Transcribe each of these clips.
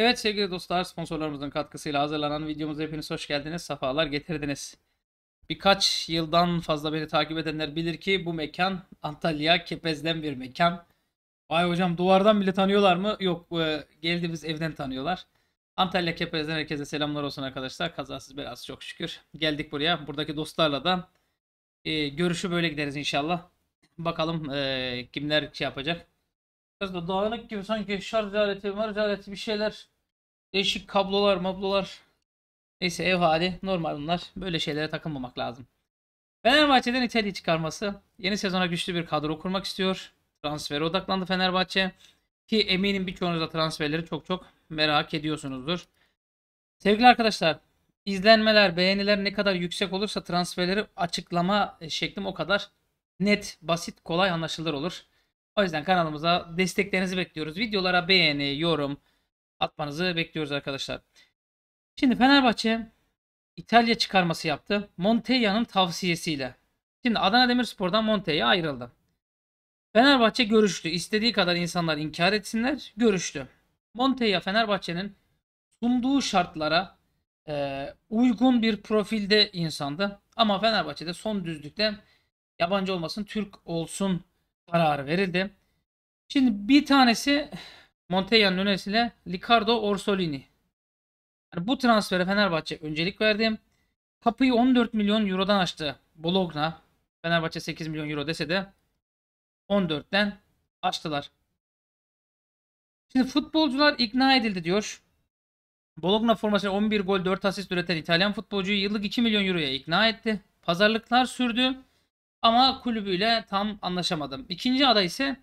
Evet sevgili dostlar sponsorlarımızın katkısıyla hazırlanan videomuza hepiniz hoş geldiniz. Safalar getirdiniz. Birkaç yıldan fazla beni takip edenler bilir ki bu mekan Antalya Kepez'den bir mekan. Vay hocam duvardan bile tanıyorlar mı? Yok e, geldiğimiz evden tanıyorlar. Antalya Kepez'den herkese selamlar olsun arkadaşlar. Kazasız biraz çok şükür. Geldik buraya. Buradaki dostlarla da e, görüşü böyle gideriz inşallah. Bakalım e, kimler şey yapacak. Biraz dağınık gibi sanki şarj aleti, marj aleti bir şeyler. Değişik kablolar, mablolar. Neyse ev hali normal bunlar. Böyle şeylere takılmamak lazım. Fenerbahçe'den İtalya çıkarması. Yeni sezona güçlü bir kadro kurmak istiyor. Transfere odaklandı Fenerbahçe. Ki eminim birçoğunuz da transferleri çok çok merak ediyorsunuzdur. Sevgili arkadaşlar izlenmeler, beğeniler ne kadar yüksek olursa transferleri açıklama şeklim o kadar net, basit, kolay anlaşılır olur. O yüzden kanalımıza desteklerinizi bekliyoruz. Videolara beğeni, yorum atmanızı bekliyoruz arkadaşlar. Şimdi Fenerbahçe İtalya çıkarması yaptı. Montella'nın tavsiyesiyle. Şimdi Adana Demirspor'dan Montella ayrıldı. Fenerbahçe görüştü. İstediği kadar insanlar inkar etsinler. Görüştü. Montella Fenerbahçe'nin sunduğu şartlara e, uygun bir profilde insandı. Ama Fenerbahçe'de son düzlükte yabancı olmasın Türk olsun kararı verildi. Şimdi bir tanesi Montella'nın önerisiyle Ricardo Orsolini. Yani bu transfere Fenerbahçe öncelik verdi. Kapıyı 14 milyon eurodan açtı Bologna. Fenerbahçe 8 milyon euro dese de 14'ten açtılar. Şimdi futbolcular ikna edildi diyor. Bologna forması 11 gol 4 asist üreten İtalyan futbolcuyu yıllık 2 milyon euroya ikna etti. Pazarlıklar sürdü. Ama kulübüyle tam anlaşamadım. İkinci aday ise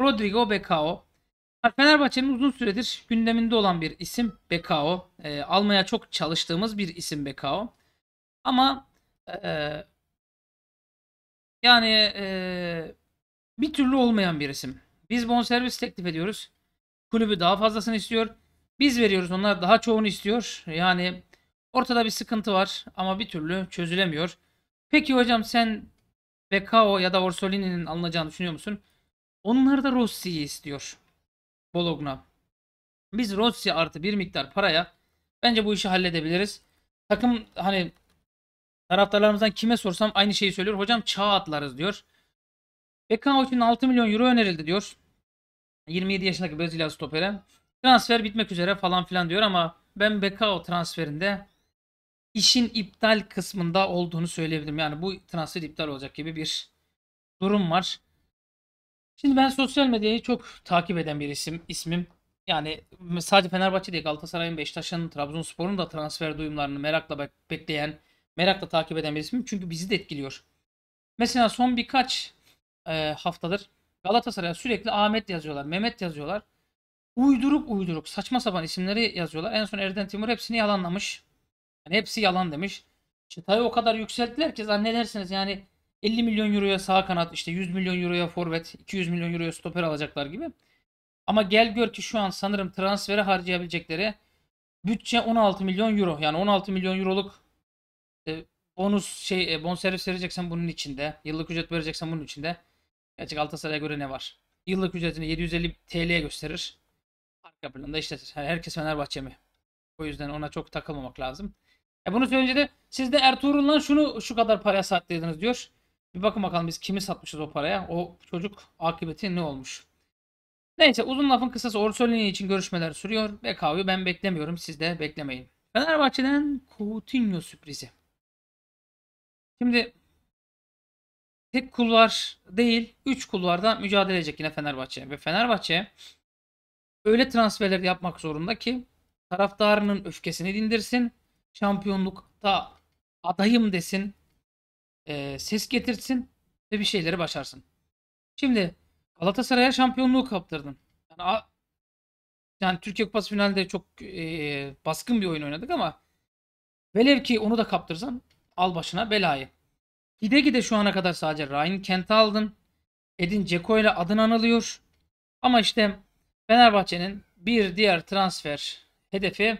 Rodrigo Becao. Fenerbahçe'nin uzun süredir gündeminde olan bir isim Becao. E, almaya çok çalıştığımız bir isim Becao. Ama e, yani e, bir türlü olmayan bir isim. Biz bonservis teklif ediyoruz. Kulübü daha fazlasını istiyor. Biz veriyoruz onlar daha çoğunu istiyor. Yani ortada bir sıkıntı var ama bir türlü çözülemiyor. Peki hocam sen Vekao ya da Orsolini'nin alınacağını düşünüyor musun? Onlar da Rossi'yi istiyor. Bologna. Biz Rossi artı bir miktar paraya bence bu işi halledebiliriz. Takım hani taraftarlarımızdan kime sorsam aynı şeyi söylüyor. Hocam çağ atlarız diyor. Bekao için 6 milyon euro önerildi diyor. 27 yaşındaki Brezilya stopere. Transfer bitmek üzere falan filan diyor ama ben Bekao transferinde işin iptal kısmında olduğunu söyleyebilirim. Yani bu transfer iptal olacak gibi bir durum var. Şimdi ben sosyal medyayı çok takip eden bir isim, ismim. Yani sadece Fenerbahçe değil Galatasaray'ın, Beşiktaş'ın, Trabzonspor'un da transfer duyumlarını merakla bekleyen, merakla takip eden bir ismim. Çünkü bizi de etkiliyor. Mesela son birkaç e, haftadır Galatasaray'a sürekli Ahmet yazıyorlar, Mehmet yazıyorlar. Uyduruk uyduruk saçma sapan isimleri yazıyorlar. En son Erden Timur hepsini yalanlamış. Yani hepsi yalan demiş. Çıtayı o kadar yükselttiler ki zannedersiniz yani 50 milyon euroya sağ kanat, işte 100 milyon euroya forvet, 200 milyon euroya stoper alacaklar gibi. Ama gel gör ki şu an sanırım transfere harcayabilecekleri bütçe 16 milyon euro. Yani 16 milyon euroluk e, bonus şey e, bonservis vereceksen bunun içinde, yıllık ücret vereceksen bunun içinde. Gerçi Galatasaray'a göre ne var? Yıllık ücretini 750 TL'ye gösterir. Arka planda işte. herkes Fenerbahçe mi? O yüzden ona çok takılmamak lazım. E bunu söyleyince de siz de Ertuğrul'la şunu şu kadar paraya sattıydınız diyor. Bir bakın bakalım biz kimi satmışız o paraya. O çocuk akıbeti ne olmuş. Neyse uzun lafın kısası Orsolini için görüşmeler sürüyor. Bekao'yu ben beklemiyorum. Siz de beklemeyin. Fenerbahçe'den Coutinho sürprizi. Şimdi tek kulvar değil 3 kulvarda mücadele edecek yine Fenerbahçe. Ve Fenerbahçe öyle transferler yapmak zorunda ki taraftarının öfkesini dindirsin şampiyonlukta adayım desin. E, ses getirsin ve bir şeyleri başarsın. Şimdi Galatasaray'a şampiyonluğu kaptırdın. Yani, yani Türkiye Kupası finalde çok e, baskın bir oyun oynadık ama velev ki onu da kaptırsan al başına belayı. Gide gide şu ana kadar sadece Ryan Kent'i aldın. Edin Ceko ile adın anılıyor. Ama işte Fenerbahçe'nin bir diğer transfer hedefi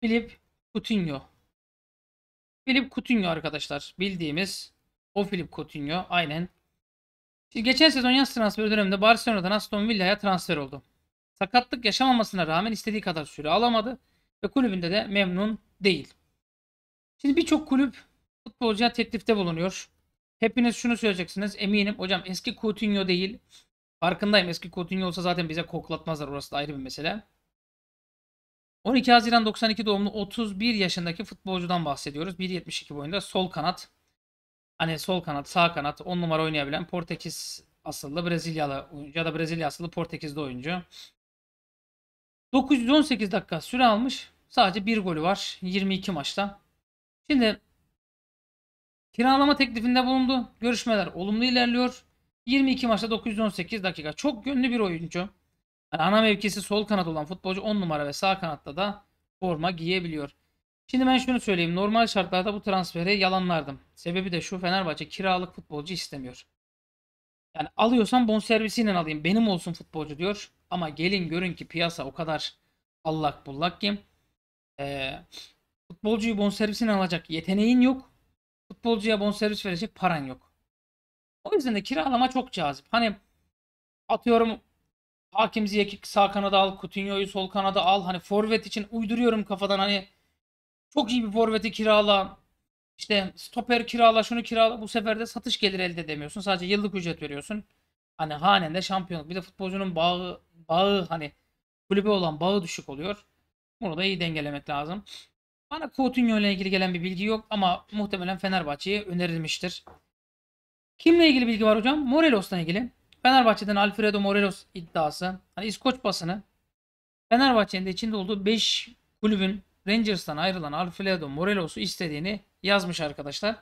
Filip Coutinho. Filip Coutinho arkadaşlar. Bildiğimiz o Filip Coutinho. Aynen. Şimdi geçen sezon yaz transfer döneminde Barcelona'dan Aston Villa'ya transfer oldu. Sakatlık yaşamamasına rağmen istediği kadar süre alamadı ve kulübünde de memnun değil. Şimdi birçok kulüp futbolcuya teklifte bulunuyor. Hepiniz şunu söyleyeceksiniz eminim. Hocam eski Coutinho değil. Farkındayım eski Coutinho olsa zaten bize koklatmazlar orası da ayrı bir mesele. 12 Haziran 92 doğumlu 31 yaşındaki futbolcudan bahsediyoruz. 1.72 boyunda sol kanat. Hani sol kanat, sağ kanat 10 numara oynayabilen Portekiz asıllı Brezilyalı oyuncu ya da Brezilya asıllı Portekizli oyuncu. 918 dakika süre almış. Sadece bir golü var 22 maçta. Şimdi kiralama teklifinde bulundu. Görüşmeler olumlu ilerliyor. 22 maçta 918 dakika. Çok gönlü bir oyuncu. Yani ana mevkisi sol kanat olan futbolcu 10 numara ve sağ kanatta da forma giyebiliyor. Şimdi ben şunu söyleyeyim. Normal şartlarda bu transferi yalanlardım. Sebebi de şu Fenerbahçe kiralık futbolcu istemiyor. Yani alıyorsam bonservisiyle alayım. Benim olsun futbolcu diyor. Ama gelin görün ki piyasa o kadar allak bullak ki. Ee, futbolcuyu bonservisine alacak yeteneğin yok. Futbolcuya bonservis verecek paran yok. O yüzden de kiralama çok cazip. Hani atıyorum Hakim Ziyek'i sağ kanada al. Coutinho'yu sol kanada al. Hani forvet için uyduruyorum kafadan hani çok iyi bir forveti kirala. İşte stoper kirala şunu kirala. Bu sefer de satış geliri elde edemiyorsun. Sadece yıllık ücret veriyorsun. Hani hanen de şampiyonluk. Bir de futbolcunun bağı, bağı hani kulübe olan bağı düşük oluyor. Bunu da iyi dengelemek lazım. Bana Coutinho ile ilgili gelen bir bilgi yok ama muhtemelen Fenerbahçe'ye önerilmiştir. Kimle ilgili bilgi var hocam? Morelos'la ilgili. Fenerbahçe'den Alfredo Morelos iddiası. Hani İskoç basını Fenerbahçe'nin de içinde olduğu 5 kulübün Rangers'tan ayrılan Alfredo Morelos'u istediğini yazmış arkadaşlar.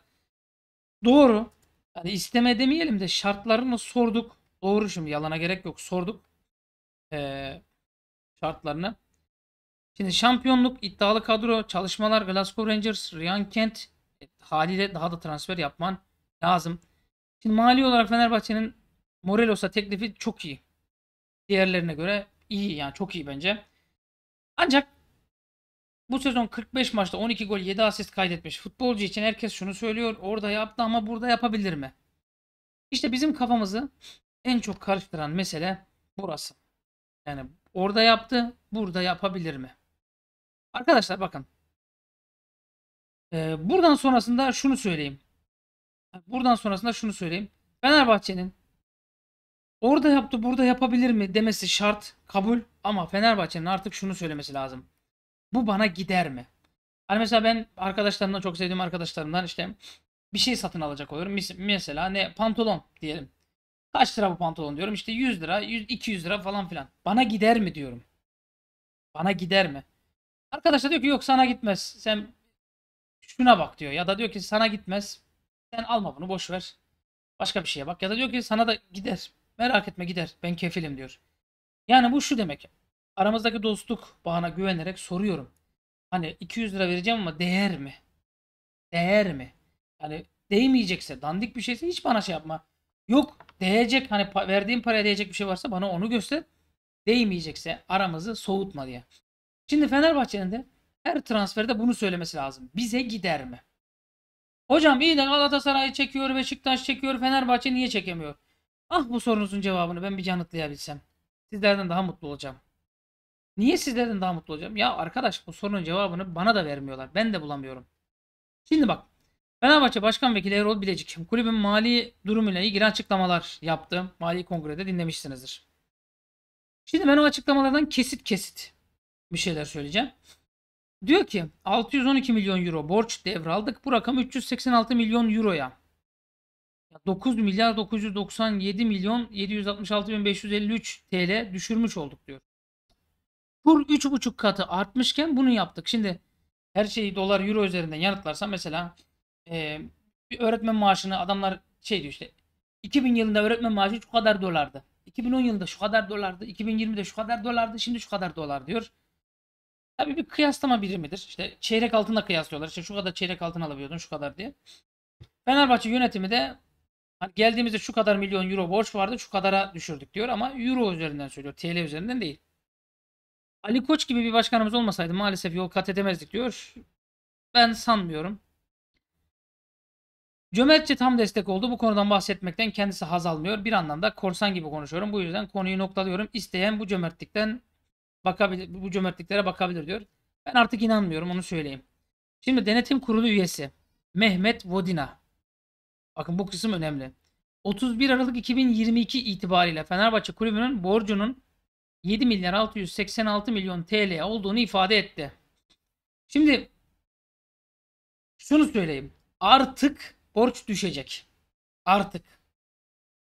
Doğru. Yani isteme demeyelim de şartlarını sorduk. Doğru şimdi yalana gerek yok. Sorduk. Ee, şartlarını. Şimdi şampiyonluk, iddialı kadro, çalışmalar, Glasgow Rangers, Ryan Kent e, haliyle daha da transfer yapman lazım. Şimdi mali olarak Fenerbahçe'nin Morelos'a teklifi çok iyi. Diğerlerine göre iyi yani çok iyi bence. Ancak bu sezon 45 maçta 12 gol 7 asist kaydetmiş. Futbolcu için herkes şunu söylüyor. Orada yaptı ama burada yapabilir mi? İşte bizim kafamızı en çok karıştıran mesele burası. Yani orada yaptı, burada yapabilir mi? Arkadaşlar bakın. Ee, buradan sonrasında şunu söyleyeyim. Buradan sonrasında şunu söyleyeyim. Fenerbahçe'nin Orada yaptı burada yapabilir mi demesi şart kabul ama Fenerbahçe'nin artık şunu söylemesi lazım. Bu bana gider mi? Hani mesela ben arkadaşlarımdan çok sevdiğim arkadaşlarımdan işte bir şey satın alacak oluyorum. Mesela ne pantolon diyelim. Kaç lira bu pantolon diyorum işte 100 lira 100, 200 lira falan filan. Bana gider mi diyorum. Bana gider mi? Arkadaş da diyor ki yok sana gitmez. Sen şuna bak diyor. Ya da diyor ki sana gitmez. Sen alma bunu boş ver. Başka bir şeye bak. Ya da diyor ki sana da gider. Merak etme gider. Ben kefilim diyor. Yani bu şu demek. Aramızdaki dostluk bağına güvenerek soruyorum. Hani 200 lira vereceğim ama değer mi? Değer mi? Yani değmeyecekse, dandik bir şeyse hiç bana şey yapma. Yok değecek hani pa verdiğim paraya değecek bir şey varsa bana onu göster. Değmeyecekse aramızı soğutma diye. Şimdi Fenerbahçe'nin de her transferde bunu söylemesi lazım. Bize gider mi? Hocam iyi de Galatasaray çekiyor, Beşiktaş çekiyor, Fenerbahçe niye çekemiyor? Ah bu sorunuzun cevabını ben bir canıtlayabilsem, Sizlerden daha mutlu olacağım. Niye sizlerden daha mutlu olacağım? Ya arkadaş bu sorunun cevabını bana da vermiyorlar. Ben de bulamıyorum. Şimdi bak. Fenerbahçe Başkan Vekili Erol Bilecik kulübün mali durumuyla ilgili açıklamalar yaptım, Mali kongrede dinlemişsinizdir. Şimdi ben o açıklamalardan kesit kesit bir şeyler söyleyeceğim. Diyor ki 612 milyon euro borç devraldık. Bu rakam 386 milyon euroya 9 milyar 997 milyon 766 bin 553 TL düşürmüş olduk diyor. Kur 3,5 katı artmışken bunu yaptık. Şimdi her şeyi dolar euro üzerinden yanıtlarsa mesela e, bir öğretmen maaşını adamlar şey diyor işte 2000 yılında öğretmen maaşı şu kadar dolardı. 2010 yılında şu kadar dolardı. 2020'de şu kadar dolardı. Şimdi şu kadar dolar diyor. Tabii bir kıyaslama birimidir. İşte çeyrek altında kıyaslıyorlar. İşte şu kadar çeyrek altın alabiliyordun şu kadar diye. Fenerbahçe yönetimi de Hani geldiğimizde şu kadar milyon euro borç vardı şu kadara düşürdük diyor ama euro üzerinden söylüyor. TL üzerinden değil. Ali Koç gibi bir başkanımız olmasaydı maalesef yol kat edemezdik diyor. Ben sanmıyorum. Cömertçe tam destek oldu. Bu konudan bahsetmekten kendisi haz almıyor. Bir anlamda korsan gibi konuşuyorum. Bu yüzden konuyu noktalıyorum. İsteyen bu cömertlikten bakabilir, bu cömertliklere bakabilir diyor. Ben artık inanmıyorum onu söyleyeyim. Şimdi denetim kurulu üyesi Mehmet Vodina. Bakın bu kısım önemli. 31 Aralık 2022 itibariyle Fenerbahçe kulübünün borcunun 7 milyar 686 milyon TL olduğunu ifade etti. Şimdi şunu söyleyeyim. Artık borç düşecek. Artık.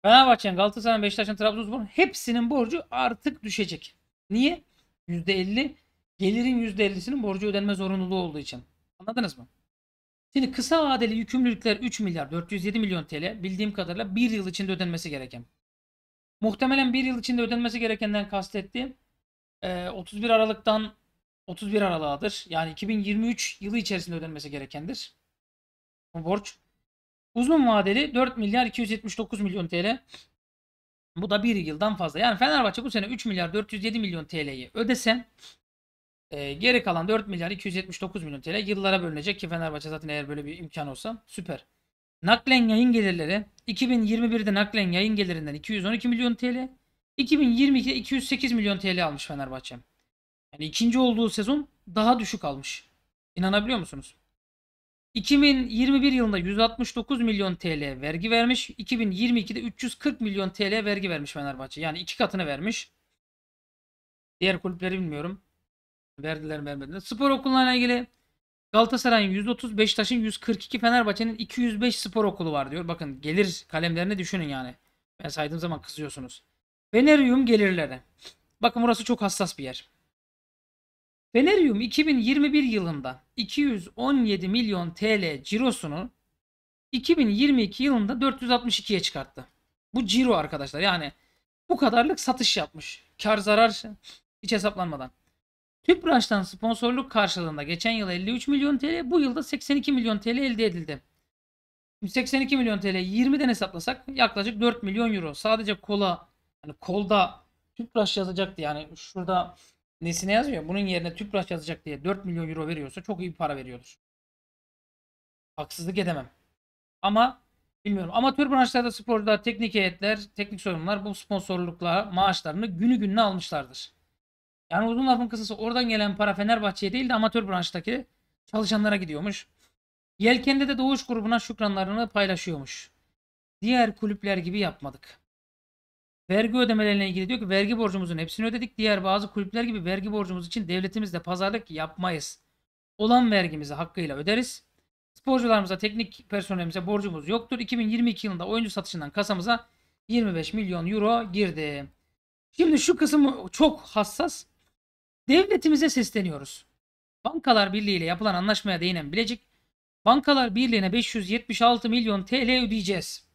Fenerbahçe'nin, Galatasaray'ın, Beşiktaş'ın, Trabzonspor'un hepsinin borcu artık düşecek. Niye? %50 gelirin %50'sinin borcu ödenme zorunluluğu olduğu için. Anladınız mı? Şimdi kısa vadeli yükümlülükler 3 milyar 407 milyon TL bildiğim kadarıyla 1 yıl içinde ödenmesi gereken. Muhtemelen 1 yıl içinde ödenmesi gerekenden kastettiğim 31 e, Aralık'tan 31 Aralık'adır. Yani 2023 yılı içerisinde ödenmesi gerekendir. Bu borç. Uzun vadeli 4 milyar 279 milyon TL. Bu da 1 yıldan fazla. Yani Fenerbahçe bu sene 3 milyar 407 milyon TL'yi ödesen e, geri kalan 4 milyar 279 milyon TL yıllara bölünecek ki Fenerbahçe zaten eğer böyle bir imkan olsa süper. Naklen yayın gelirleri 2021'de naklen yayın gelirinden 212 milyon TL, 2022'de 208 milyon TL almış Fenerbahçe. Yani ikinci olduğu sezon daha düşük almış. İnanabiliyor musunuz? 2021 yılında 169 milyon TL vergi vermiş. 2022'de 340 milyon TL vergi vermiş Fenerbahçe. Yani iki katını vermiş. Diğer kulüpleri bilmiyorum. Verdiler vermediler. Spor okullarına ilgili Galatasaray'ın 130, Beşiktaş'ın 142, Fenerbahçe'nin 205 spor okulu var diyor. Bakın gelir kalemlerini düşünün yani. Ben saydığım zaman kızıyorsunuz. Venerium gelirleri. Bakın burası çok hassas bir yer. Venerium 2021 yılında 217 milyon TL cirosunu 2022 yılında 462'ye çıkarttı. Bu ciro arkadaşlar yani bu kadarlık satış yapmış. Kar zarar hiç hesaplanmadan. TÜPRAŞ'tan sponsorluk karşılığında geçen yıl 53 milyon TL, bu yılda 82 milyon TL elde edildi. 82 milyon TL 20'den hesaplasak yaklaşık 4 milyon euro. Sadece kola, yani kolda TÜPRAŞ yazacaktı yani şurada nesine yazıyor. Bunun yerine TÜPRAŞ yazacak diye 4 milyon euro veriyorsa çok iyi bir para veriyordur. Haksızlık edemem. Ama bilmiyorum. Amatör branşlarda sporcular, teknik heyetler, teknik sorunlar bu sponsorluklara maaşlarını günü gününe almışlardır. Yani uzun lafın kısası oradan gelen para Fenerbahçe'ye değil de amatör branştaki çalışanlara gidiyormuş. Yelken'de de Doğuş grubuna şükranlarını paylaşıyormuş. Diğer kulüpler gibi yapmadık. Vergi ödemelerine ilgili diyor ki vergi borcumuzun hepsini ödedik. Diğer bazı kulüpler gibi vergi borcumuz için devletimizle pazarlık yapmayız. Olan vergimizi hakkıyla öderiz. Sporcularımıza, teknik personelimize borcumuz yoktur. 2022 yılında oyuncu satışından kasamıza 25 milyon euro girdi. Şimdi şu kısım çok hassas. Devletimize sesleniyoruz. Bankalar Birliği ile yapılan anlaşmaya değinen Bilecik, Bankalar Birliği'ne 576 milyon TL ödeyeceğiz.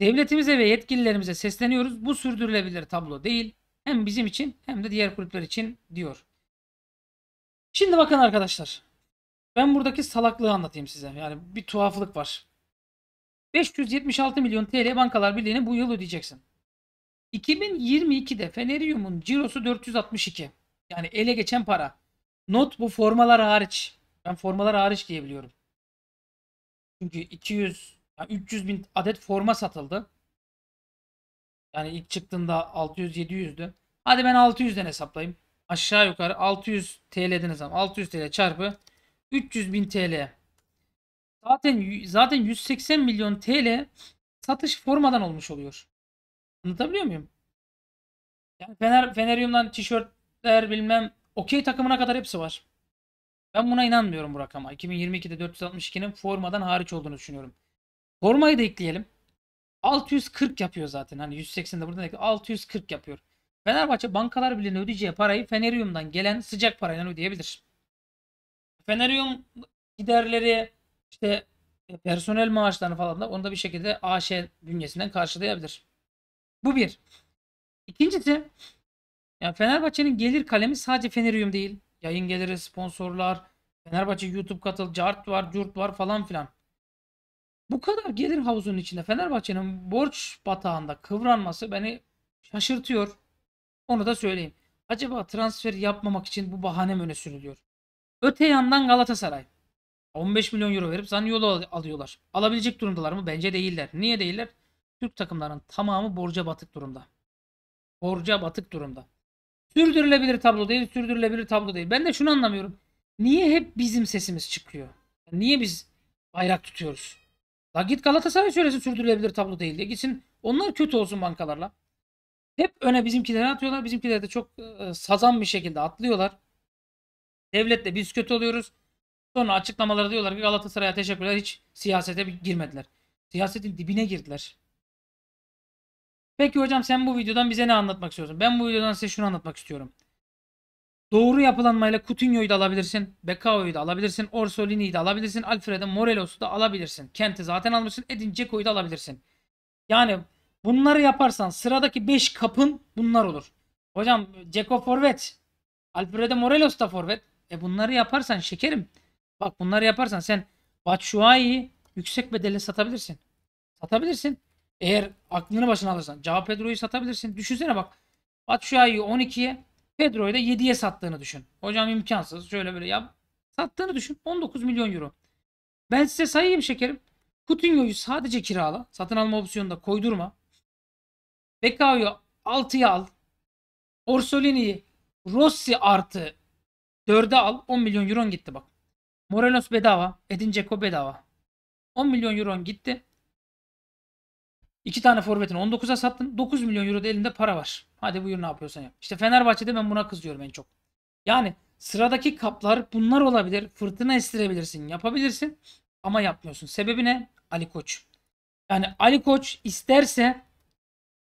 Devletimize ve yetkililerimize sesleniyoruz. Bu sürdürülebilir tablo değil. Hem bizim için hem de diğer kulüpler için diyor. Şimdi bakın arkadaşlar. Ben buradaki salaklığı anlatayım size. Yani bir tuhaflık var. 576 milyon TL Bankalar Birliği'ne bu yıl ödeyeceksin. 2022'de Fenerium'un cirosu 462. Yani ele geçen para. Not bu formalar hariç. Ben formalar hariç diyebiliyorum. Çünkü 200 yani 300 bin adet forma satıldı. Yani ilk çıktığında 600-700'dü. Hadi ben 600'den hesaplayayım. Aşağı yukarı 600 TL'den hesap. 600 TL çarpı 300 bin TL. Zaten zaten 180 milyon TL satış formadan olmuş oluyor. Anlatabiliyor muyum? Yani Fener, Fenerium'dan tişörtler bilmem okey takımına kadar hepsi var. Ben buna inanmıyorum bu rakama. 2022'de 462'nin formadan hariç olduğunu düşünüyorum. Formayı da ekleyelim. 640 yapıyor zaten. Hani 180 de buradan 640 yapıyor. Fenerbahçe Bankalar Birliği'ne ödeyeceği parayı Fenerium'dan gelen sıcak parayla ödeyebilir. Fenerium giderleri işte e, personel maaşlarını falan da onu da bir şekilde AŞ bünyesinden karşılayabilir. Bu bir. İkincisi ya Fenerbahçe'nin gelir kalemi sadece Fenerium değil. Yayın geliri, sponsorlar, Fenerbahçe YouTube katıl, art var, curt var falan filan. Bu kadar gelir havuzunun içinde Fenerbahçe'nin borç batağında kıvranması beni şaşırtıyor. Onu da söyleyeyim. Acaba transfer yapmamak için bu bahane mi öne sürülüyor? Öte yandan Galatasaray. 15 milyon euro verip Zaniolo alıyorlar. Alabilecek durumdalar mı? Bence değiller. Niye değiller? Türk takımlarının tamamı borca batık durumda. Borca batık durumda. Sürdürülebilir tablo değil, sürdürülebilir tablo değil. Ben de şunu anlamıyorum. Niye hep bizim sesimiz çıkıyor? Niye biz bayrak tutuyoruz? La git Galatasaray söylesin sürdürülebilir tablo değil diye. Gitsin onlar kötü olsun bankalarla. Hep öne bizimkileri atıyorlar. Bizimkileri de çok e, sazan bir şekilde atlıyorlar. Devletle biz kötü oluyoruz. Sonra açıklamaları diyorlar ki Galatasaray'a teşekkürler hiç siyasete girmediler. Siyasetin dibine girdiler. Peki hocam sen bu videodan bize ne anlatmak istiyorsun? Ben bu videodan size şunu anlatmak istiyorum. Doğru yapılanmayla Coutinho'yu da alabilirsin. Bekao'yu da alabilirsin. Orsolini'yi de alabilirsin. Alfred'e Morelos'u da alabilirsin. Kent'i zaten almışsın. Edin Ceko'yu da alabilirsin. Yani bunları yaparsan sıradaki 5 kapın bunlar olur. Hocam Ceko forvet. Alfred'e Morelos da forvet. E bunları yaparsan şekerim. Bak bunları yaparsan sen Batshuayi'yi yüksek bedelle satabilirsin. Satabilirsin. Eğer aklını başına alırsan. Cao Pedro'yu satabilirsin. Düşünsene bak. Batshuayi'yi 12'ye Pedro'yu da 7'ye sattığını düşün. Hocam imkansız. Şöyle böyle ya. Sattığını düşün. 19 milyon euro. Ben size sayayım şekerim. Coutinho'yu sadece kirala. Satın alma opsiyonunda koydurma. Bekao'yu 6'ya al. Orsolini'yi Rossi artı 4'e al. 10 milyon euro gitti bak. Morelos bedava. Edin Dzeko bedava. 10 milyon euro gitti. İki tane forvetini 19'a sattın. 9 milyon euro da elinde para var. Hadi buyur ne yapıyorsan yap. İşte Fenerbahçe'de ben buna kızıyorum en çok. Yani sıradaki kaplar bunlar olabilir. Fırtına estirebilirsin, yapabilirsin ama yapmıyorsun. Sebebi ne? Ali Koç. Yani Ali Koç isterse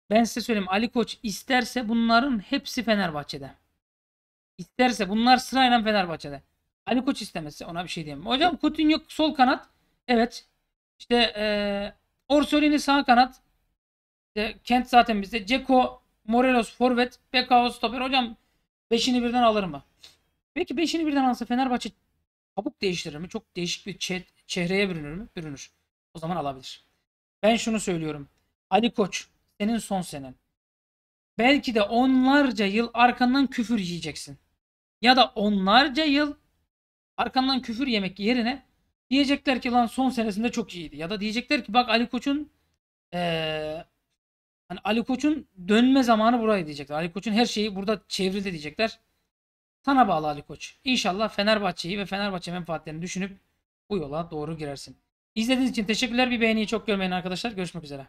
ben size söyleyeyim Ali Koç isterse bunların hepsi Fenerbahçe'de. İsterse bunlar sırayla Fenerbahçe'de. Ali Koç istemezse ona bir şey diyemem. Hocam Coutinho sol kanat. Evet. İşte ee, Orsolini sağ kanat. İşte Kent zaten bizde. Ceko, Morelos forvet, Bekao stoper. Hocam 5'ini birden alır mı? Peki 5'ini birden alsa Fenerbahçe kabuk değiştirir mi? Çok değişik bir çehreye bürünür mü? Bürünür. O zaman alabilir. Ben şunu söylüyorum. Ali Koç senin son senen. Belki de onlarca yıl arkandan küfür yiyeceksin. Ya da onlarca yıl arkandan küfür yemek yerine Diyecekler ki lan son senesinde çok iyiydi. Ya da diyecekler ki bak Ali Koç'un ee, hani Ali Koç'un dönme zamanı buraya diyecekler. Ali Koç'un her şeyi burada çevrildi diyecekler. Sana bağlı Ali Koç. İnşallah Fenerbahçe'yi ve Fenerbahçe menfaatlerini düşünüp bu yola doğru girersin. İzlediğiniz için teşekkürler. Bir beğeniyi çok görmeyin arkadaşlar. Görüşmek üzere.